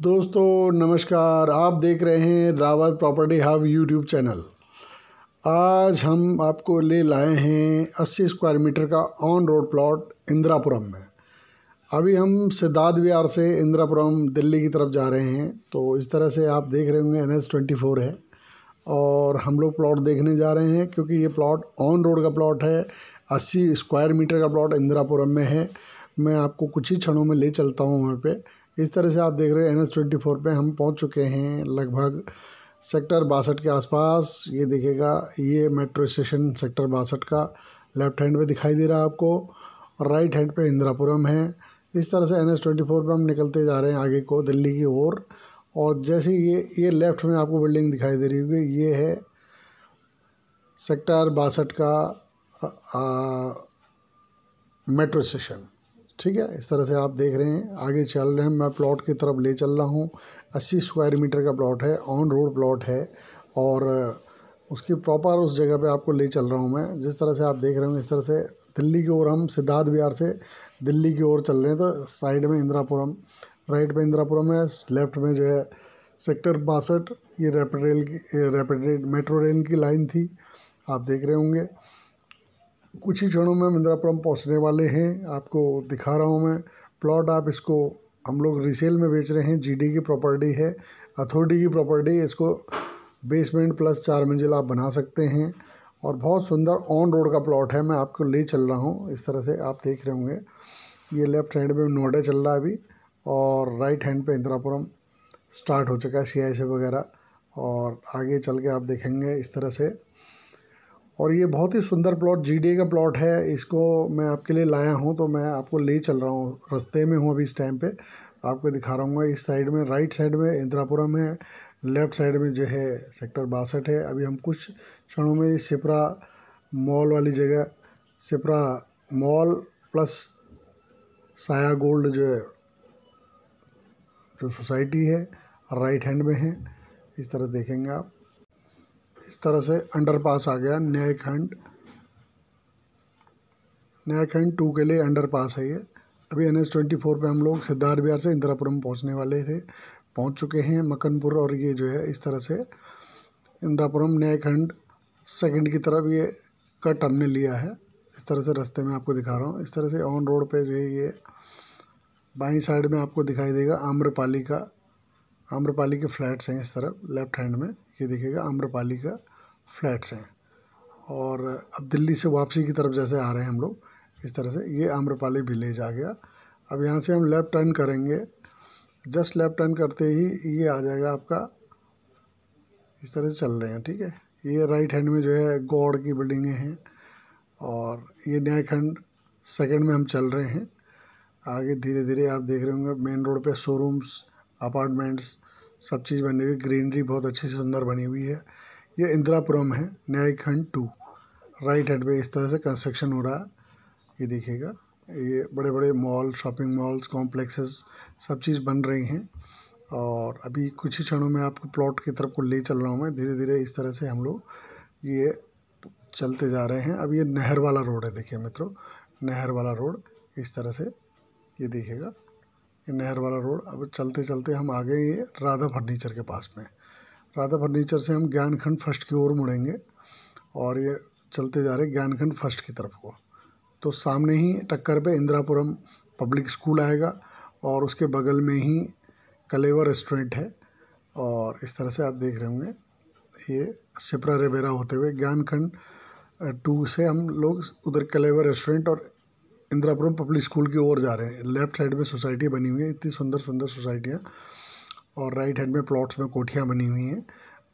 दोस्तों नमस्कार आप देख रहे हैं Rawat property hub YouTube channel आज हम आपको ले लाए हैं 80 स्क्वायर मीटर का ऑन रोड प्लॉट इंदिरापुरम में अभी हम सिद्धार्थ विहार से इंदिरापुरम दिल्ली की तरफ जा रहे हैं तो इस तरह से आप देख रहे होंगे एन एस ट्वेंटी फोर है और हम लोग प्लॉट देखने जा रहे हैं क्योंकि ये प्लॉट ऑन रोड का प्लॉट है अस्सी स्क्वायर मीटर का प्लॉट इंदिरापुरम में है मैं आपको कुछ ही क्षणों में ले चलता हूँ वहाँ पर इस तरह से आप देख रहे हैं एन एस ट्वेंटी फोर पर हम पहुँच चुके हैं लगभग सेक्टर बासठ के आसपास ये देखेगा ये मेट्रो स्टेशन सेक्टर बासठ का लेफ्ट हैंड पे दिखाई दे रहा है आपको और राइट हैंड पे इंदिरापुरम है इस तरह से एन एस ट्वेंटी फोर पर हम निकलते जा रहे हैं आगे को दिल्ली की ओर और जैसे ये ये लेफ्ट में आपको बिल्डिंग दिखाई दे रही होगी ये है सेक्टर बासठ का मेट्रो स्टेशन ठीक है इस तरह से आप देख रहे हैं आगे चल रहे हैं मैं प्लॉट की तरफ ले चल रहा हूँ अस्सी स्क्वायर मीटर का प्लॉट है ऑन रोड प्लॉट है और उसकी प्रॉपर उस जगह पे आपको ले चल रहा हूँ मैं जिस तरह से आप देख रहे हो इस तरह से दिल्ली की ओर हम सिद्धार्थ विहार से दिल्ली की ओर चल रहे हैं तो साइड में इंदिरापुरम राइट में इंदिरापुरम है लेफ्ट में जो है सेक्टर बासठ ये रैपिड रेल की रैपिड रेल मेट्रो रेल की लाइन थी आप देख रहे होंगे कुछ ही क्षणों में मिंद्रापुरम पहुंचने वाले हैं आपको दिखा रहा हूं मैं प्लॉट आप इसको हम लोग रीसेल में बेच रहे हैं जीडी की प्रॉपर्टी है अथॉरिटी की प्रॉपर्टी इसको बेसमेंट प्लस चार मंजिल आप बना सकते हैं और बहुत सुंदर ऑन रोड का प्लॉट है मैं आपको ले चल रहा हूँ इस तरह से आप देख रहे होंगे ये लेफ्ट हैंड में नोएडा चल रहा है अभी और राइट हैंड पे इंदिरापुरम स्टार्ट हो चुका है सी आई वगैरह और आगे चल के आप देखेंगे इस तरह से और ये बहुत ही सुंदर प्लॉट जी का प्लॉट है इसको मैं आपके लिए लाया हूँ तो मैं आपको ले चल रहा हूँ रस्ते में हूँ अभी इस टाइम पे आपको दिखा रहा हूँ इस साइड में राइट साइड में इंद्रापुरम है लेफ्ट साइड में जो है सेक्टर बासठ है अभी हम कुछ क्षणों में सिपरा मॉल वाली जगह Shipra mall plus Saya gold जो है जो सोसाइटी है राइट हैंड में है इस तरह देखेंगे आप इस तरह से अंडरपास आ गया न्याय खंड नया खंड टू के लिए अंडर पास है ये अभी एन एस ट्वेंटी फोर पर हम लोग सिद्धार्थ बिहार से इंदिरापुरम पहुंचने वाले थे पहुंच चुके हैं मकनपुर और ये जो है इस तरह से इंदिरापुरम नया खंड सेकेंड की तरफ ये कट हमने लिया है इस तरह से रास्ते में आपको दिखा रहा हूँ इस तरह से ऑन रोड पे जो है ये बाई साइड में आपको दिखाई देगा आम्रपाली का आम्रपाली के फ्लैट्स हैं इस तरफ लेफ्ट हैंड में ये देखिएगा आम्रपाली का फ्लैट्स हैं और अब दिल्ली से वापसी की तरफ जैसे आ रहे हैं हम लोग इस तरह से ये आम्रपाली विलेज आ गया अब यहाँ से हम लेफ़्ट टर्न करेंगे जस्ट लेफ़्ट टर्न करते ही ये आ जाएगा आपका इस तरह से चल रहे हैं ठीक है ये राइट हैंड में जो है गौड़ की बिल्डिंगें हैं और ये न्याय खंड सेकेंड में हम चल रहे हैं आगे धीरे धीरे आप देख रहे होंगे मेन रोड पे शोरूम्स अपार्टमेंट्स सब चीज़ बनी हुई ग्रीनरी बहुत अच्छी सुंदर बनी हुई है ये इंदिरापुरम है न्यायखंड टू राइट हैंड पे इस तरह से कंस्ट्रक्शन हो रहा है ये देखिएगा ये बड़े बड़े मॉल शॉपिंग मॉल्स कॉम्प्लेक्सेस सब चीज़ बन रही हैं और अभी कुछ ही क्षणों में आपको प्लॉट की तरफ को ले चल रहा हूँ मैं धीरे धीरे इस तरह से हम लोग ये चलते जा रहे हैं अब ये नहर वाला रोड है देखिए मित्रों नहर वाला रोड इस तरह से ये देखिएगा ये नहर वाला रोड अब चलते चलते हम आ गए ये राधा फर्नीचर के पास में राधा फर्नीचर से हम ज्ञानखंड फर्स्ट की ओर मुड़ेंगे और ये चलते जा रहे ज्ञानखंड फर्स्ट की तरफ को तो सामने ही टक्कर पे इंदिरापुरम पब्लिक स्कूल आएगा और उसके बगल में ही कलेवर रेस्टोरेंट है और इस तरह से आप देख रहे होंगे ये सिपरा रेबेरा होते हुए ज्ञानखंड टू से हम लोग उधर कलेवर रेस्टोरेंट और इंदिरापुरम पब्लिक स्कूल की ओर जा रहे हैं लेफ्ट साइड में सोसाइटी बनी हुई है इतनी सुंदर सुंदर सोसाइटियाँ और राइट हैंड में प्लॉट्स में कोठियाँ बनी हुई हैं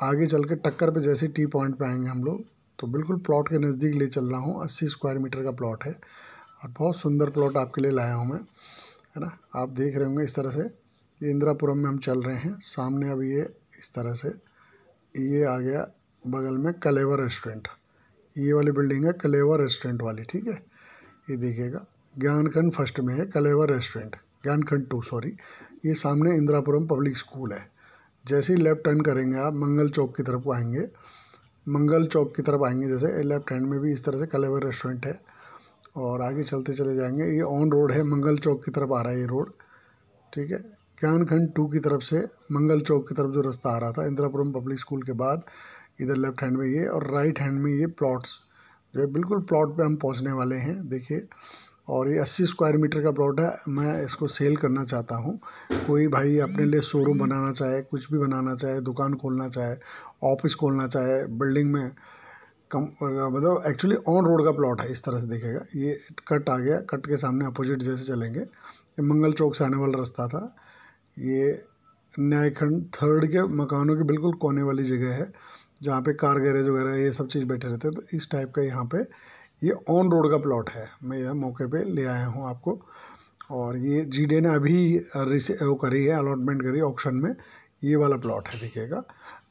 आगे चल के टक्कर पर जैसे टी पॉइंट पर आएंगे हम लोग तो बिल्कुल प्लॉट के नज़दीक ले चल रहा हूँ अस्सी स्क्वायर मीटर का प्लॉट है और बहुत सुंदर प्लॉट आपके लिए लाया हूँ मैं है ना आप देख रहे होंगे इस तरह से ये इंदिरापुरम में हम चल रहे हैं सामने अब ये इस तरह से ये आ गया बगल में कलेवर रेस्टोरेंट ये वाली बिल्डिंग है कलेवर रेस्टोरेंट वाली ठीक है ये देखिएगा ज्ञानखंड फर्स्ट में है कलेवर रेस्टोरेंट ज्ञानखंड टू सॉरी ये सामने इंदिरापुरम पब्लिक स्कूल है जैसे ही लेफ्ट टर्न करेंगे आप मंगल चौक की तरफ आएंगे मंगल चौक की तरफ आएंगे जैसे लेफ्ट हैंड में भी इस तरह से कलेवर रेस्टोरेंट है और आगे चलते चले जाएंगे ये ऑन रोड है मंगल चौक की तरफ आ रहा है ये रोड ठीक है ज्ञानखंड टू की तरफ से मंगल चौक की तरफ जो रास्ता आ रहा था इंदिरापुरम पब्लिक स्कूल के बाद इधर लेफ्ट हैंड में ये और राइट हैंड में ये प्लॉट्स जो है बिल्कुल प्लॉट पे हम पहुंचने वाले हैं देखिए और ये 80 स्क्वायर मीटर का प्लॉट है मैं इसको सेल करना चाहता हूँ कोई भाई अपने लिए शोरूम बनाना चाहे कुछ भी बनाना चाहे दुकान खोलना चाहे ऑफिस खोलना चाहे बिल्डिंग में कम मतलब एक्चुअली ऑन रोड का प्लॉट है इस तरह से देखेगा ये कट आ गया कट के सामने अपोजिट जैसे चलेंगे ये मंगल चौक से आने वाला रास्ता था ये न्यायखंड थर्ड के मकानों के बिल्कुल कोने वाली जगह है जहाँ पे कार गैरेज वगैरह ये सब चीज़ बैठे रहते हैं तो इस टाइप का यहाँ पे ये ऑन रोड का प्लॉट है मैं यह मौके पे ले आया हूँ आपको और ये जीडे ने अभी वो करी है अलॉटमेंट करी ऑप्शन में ये वाला प्लॉट है देखिएगा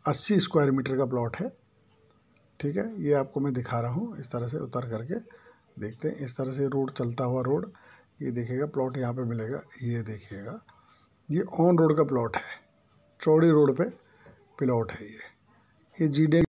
अस्सी स्क्वायर मीटर का प्लॉट है ठीक है ये आपको मैं दिखा रहा हूँ इस तरह से उतर करके देखते हैं इस तरह से रोड चलता हुआ रोड ये देखिएगा प्लॉट यहाँ पर मिलेगा ये देखिएगा ये ऑन रोड का प्लॉट है चौड़ी रोड पर प्लॉट है ये ये जी डे